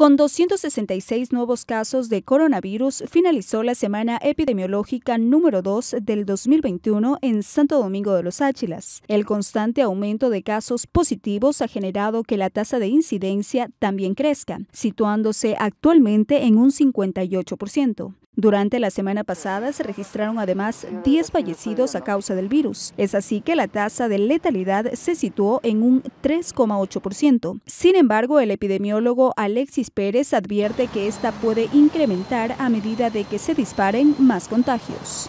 Con 266 nuevos casos de coronavirus, finalizó la semana epidemiológica número 2 del 2021 en Santo Domingo de los Áchilas. El constante aumento de casos positivos ha generado que la tasa de incidencia también crezca, situándose actualmente en un 58%. Durante la semana pasada se registraron además 10 fallecidos a causa del virus. Es así que la tasa de letalidad se situó en un 3,8%. Sin embargo, el epidemiólogo Alexis Pérez advierte que esta puede incrementar a medida de que se disparen más contagios.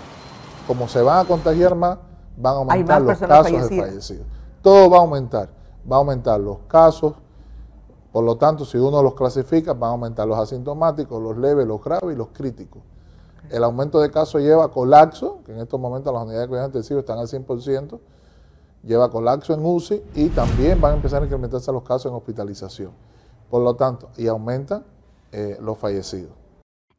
Como se van a contagiar más, van a aumentar los casos de fallecidos. Todo va a aumentar. Va a aumentar los casos, por lo tanto, si uno los clasifica, van a aumentar los asintomáticos, los leves, los graves y los críticos. El aumento de casos lleva a colapso, que en estos momentos las unidades de cuidados intensivos están al 100%, lleva a colapso en UCI y también van a empezar a incrementarse los casos en hospitalización. Por lo tanto, y aumentan eh, los fallecidos.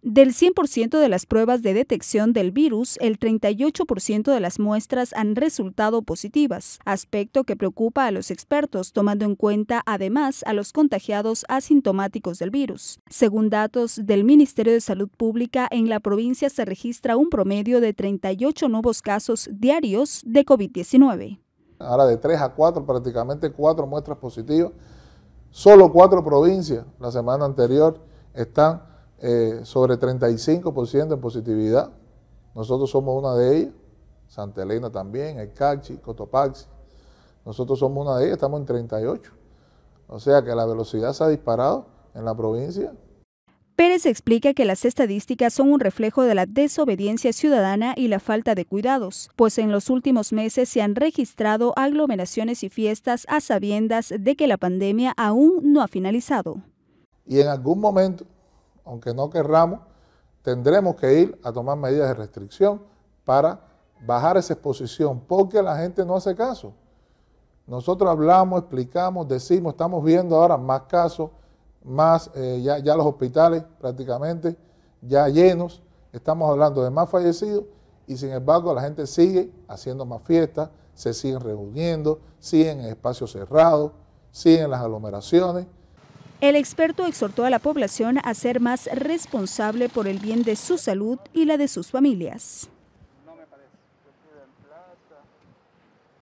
Del 100% de las pruebas de detección del virus, el 38% de las muestras han resultado positivas, aspecto que preocupa a los expertos, tomando en cuenta además a los contagiados asintomáticos del virus. Según datos del Ministerio de Salud Pública, en la provincia se registra un promedio de 38 nuevos casos diarios de COVID-19. Ahora de 3 a 4, prácticamente 4 muestras positivas. Solo 4 provincias la semana anterior están eh, sobre 35% en positividad. Nosotros somos una de ellas, Santa Elena también, El Cachi, Cotopaxi. Nosotros somos una de ellas, estamos en 38. O sea que la velocidad se ha disparado en la provincia. Pérez explica que las estadísticas son un reflejo de la desobediencia ciudadana y la falta de cuidados, pues en los últimos meses se han registrado aglomeraciones y fiestas a sabiendas de que la pandemia aún no ha finalizado. Y en algún momento aunque no querramos, tendremos que ir a tomar medidas de restricción para bajar esa exposición, porque la gente no hace caso. Nosotros hablamos, explicamos, decimos, estamos viendo ahora más casos, más eh, ya, ya los hospitales prácticamente ya llenos, estamos hablando de más fallecidos y sin embargo la gente sigue haciendo más fiestas, se siguen reuniendo, siguen en espacios cerrados, siguen las aglomeraciones. El experto exhortó a la población a ser más responsable por el bien de su salud y la de sus familias.